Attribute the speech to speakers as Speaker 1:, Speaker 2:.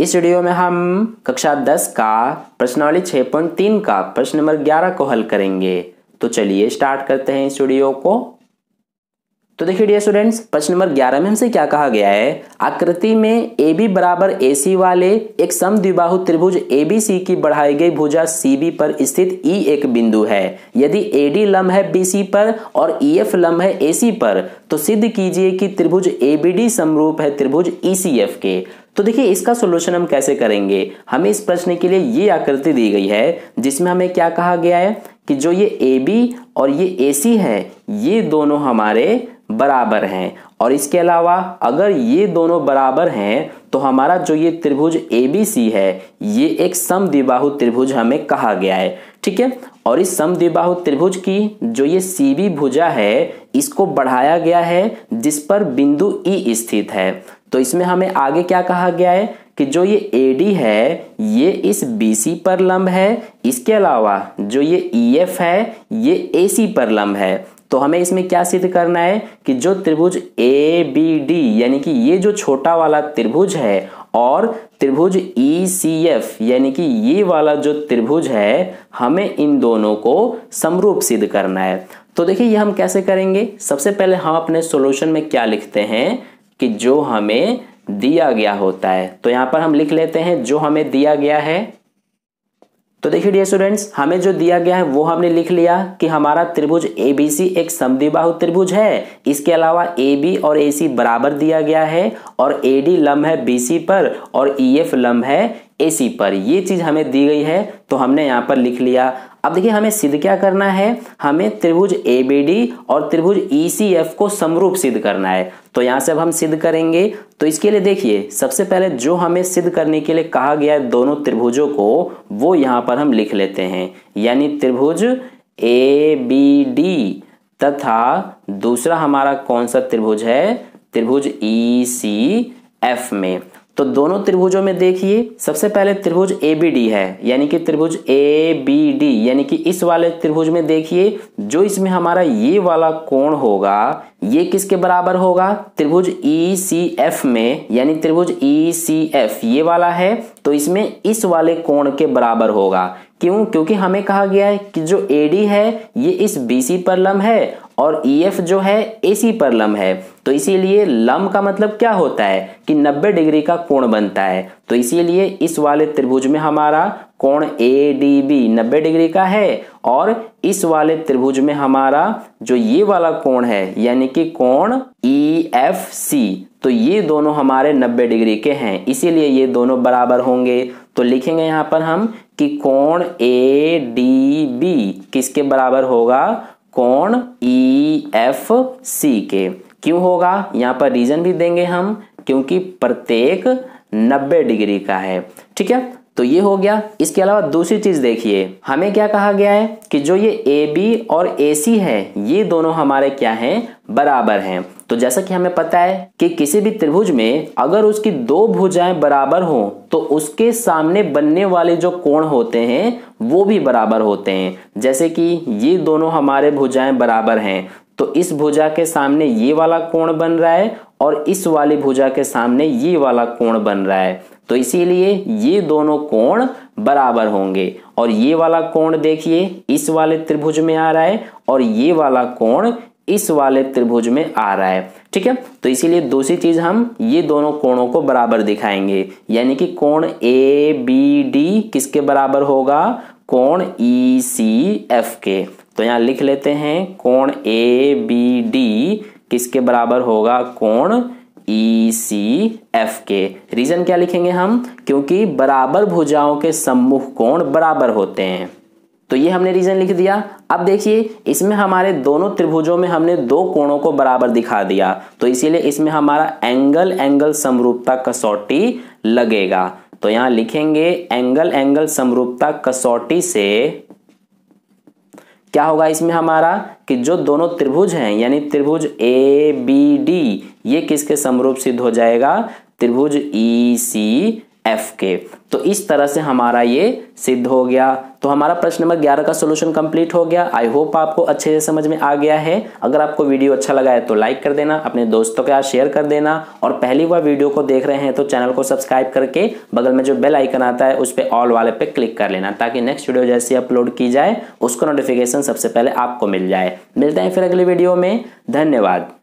Speaker 1: इस वीडियो में हम कक्षा दस का प्रश्नवाली 6.3 पॉइंट तीन का प्रश्न नंबर ग्यारह को हल करेंगे तो चलिए स्टार्ट करते हैं इस वीडियो को तो देखिए डियर स्टूडेंट्स प्रश्न नंबर 11 में हमसे क्या कहा गया है आकृति में ए बी बराबर ए सी वाले एक समद्विबाहु त्रिभुज ए बी सी की बढ़ाई गई भुजा सी बी पर स्थित ई e एक बिंदु है यदि ए डी लम्ब है बी सी पर और ई e एफ लम्ब है ए सी पर तो सिद्ध कीजिए कि त्रिभुज ए बी डी समरूप है त्रिभुज ई सी एफ के तो देखिए इसका सोल्यूशन हम कैसे करेंगे हमें इस प्रश्न के लिए ये आकृति दी गई है जिसमें हमें क्या कहा गया है कि जो ये ए बी और ये ए सी है ये दोनों हमारे बराबर हैं और इसके अलावा अगर ये दोनों बराबर हैं तो हमारा जो ये त्रिभुज ए बी सी है ये एक समद्विबाहु त्रिभुज हमें कहा गया है ठीक है और इस समद्विबाहु त्रिभुज की जो ये सी बी भुजा है इसको बढ़ाया गया है जिस पर बिंदु ई e स्थित है तो इसमें हमें आगे क्या कहा गया है कि जो ये ए डी है ये इस बी सी पर लंब है इसके अलावा जो ये ई e एफ है ये ए सी पर लंब है तो हमें इसमें क्या सिद्ध करना है कि जो त्रिभुज ए बी डी यानी कि ये जो छोटा वाला त्रिभुज है और त्रिभुज ई सी एफ यानी कि ये वाला जो त्रिभुज है हमें इन दोनों को समरूप सिद्ध करना है तो देखिए ये हम कैसे करेंगे सबसे पहले हम अपने सोल्यूशन में क्या लिखते हैं कि जो हमें दिया गया होता है तो यहां पर हम लिख लेते हैं जो हमें दिया गया है तो देखिए डियर स्टूडेंट्स हमें जो दिया गया है वो हमने लिख लिया कि हमारा त्रिभुज एबीसी एक समद्विबाहु त्रिभुज है इसके अलावा ए बी और ए सी बराबर दिया गया है और ए डी लंब है बी सी पर और ई e एफ लंब है एसी पर ये चीज़ हमें दी गई है तो हमने यहाँ पर लिख लिया अब देखिए हमें सिद्ध क्या करना है हमें त्रिभुज ए बी डी और त्रिभुज ई सी एफ को समरूप सिद्ध करना है तो यहाँ से अब हम सिद्ध करेंगे तो इसके लिए देखिए सबसे पहले जो हमें सिद्ध करने के लिए कहा गया है दोनों त्रिभुजों को वो यहाँ पर हम लिख लेते हैं यानी त्रिभुज ए बी डी तथा दूसरा हमारा कौन सा त्रिभुज है त्रिभुज ई सी एफ में तो दोनों त्रिभुजों में देखिए सबसे पहले त्रिभुज ए बी डी है यानी कि त्रिभुज ए बी डी यानी कि इस वाले त्रिभुज में देखिए जो इसमें हमारा ये वाला कोण होगा ये किसके बराबर होगा त्रिभुज ई सी एफ में यानी त्रिभुज ई सी एफ ये वाला है तो इसमें इस वाले कोण के बराबर होगा क्यों क्योंकि हमें कहा गया है कि जो ए डी है ये इस बी सी पर लम है और ई e एफ जो है ए सी पर लम है तो इसीलिए लम का मतलब क्या होता है कि 90 डिग्री का कोण बनता है तो इसीलिए इस वाले त्रिभुज में हमारा कोण ए डी बी नब्बे डिग्री का है और इस वाले त्रिभुज में हमारा जो ये वाला कोण है यानी कि कोण ई एफ सी तो ये दोनों हमारे 90 डिग्री के हैं इसीलिए ये दोनों बराबर होंगे तो लिखेंगे यहाँ पर हम कि कोण ए डी बी किसके बराबर होगा कौन ई एफ सी के क्यों होगा यहाँ पर रीजन भी देंगे हम क्योंकि प्रत्येक 90 डिग्री का है ठीक है तो ये हो गया इसके अलावा दूसरी चीज देखिए हमें क्या कहा गया है कि जो ये ए बी और ए सी है ये दोनों हमारे क्या हैं बराबर हैं तो जैसा कि हमें पता है कि किसी भी त्रिभुज में अगर उसकी दो भुजाएं बराबर हो तो उसके सामने बनने वाले जो कोण होते हैं वो भी बराबर होते हैं जैसे कि ये दोनों हमारे भुजाएं बराबर हैं तो इस भुजा के सामने ये वाला कोण बन रहा है और इस वाली भुजा के सामने ये वाला कोण बन रहा है तो इसीलिए ये दोनों कोण बराबर होंगे और ये वाला कोण देखिए इस वाले त्रिभुज में आ रहा है और ये वाला कोण इस वाले त्रिभुज में आ रहा है ठीक है तो इसीलिए दूसरी चीज हम ये दोनों कोणों को बराबर दिखाएंगे यानी कि कोण ए बी डी किसके बराबर होगा कोण ई सी एफ के तो यहां लिख लेते हैं कोण ए बी डी किसके बराबर होगा कोण ई सी एफ के रीजन क्या लिखेंगे हम क्योंकि बराबर भुजाओं के सम्मुख कोण बराबर होते हैं तो ये हमने रीजन लिख दिया अब देखिए इसमें हमारे दोनों त्रिभुजों में हमने दो कोणों को बराबर दिखा दिया तो इसीलिए इसमें हमारा एंगल एंगल समरूपता कसौटी लगेगा तो यहां लिखेंगे एंगल एंगल समरूपता कसौटी से क्या होगा इसमें हमारा कि जो दोनों त्रिभुज हैं यानी त्रिभुज ए बी डी ये किसके समरूप सिद्ध हो जाएगा त्रिभुज ई e, सी एफ के तो इस तरह से हमारा ये सिद्ध हो गया तो हमारा प्रश्न नंबर ग्यारह का सोल्यूशन कंप्लीट हो गया आई होप आपको अच्छे से समझ में आ गया है अगर आपको वीडियो अच्छा लगा है तो लाइक कर देना अपने दोस्तों के साथ शेयर कर देना और पहली बार वीडियो को देख रहे हैं तो चैनल को सब्सक्राइब करके बगल में जो बेल आइकन आता है उस पर ऑल वाले पे क्लिक कर लेना ताकि नेक्स्ट वीडियो जैसे अपलोड की जाए उसका नोटिफिकेशन सबसे पहले आपको मिल जाए मिलते हैं फिर अगले वीडियो में धन्यवाद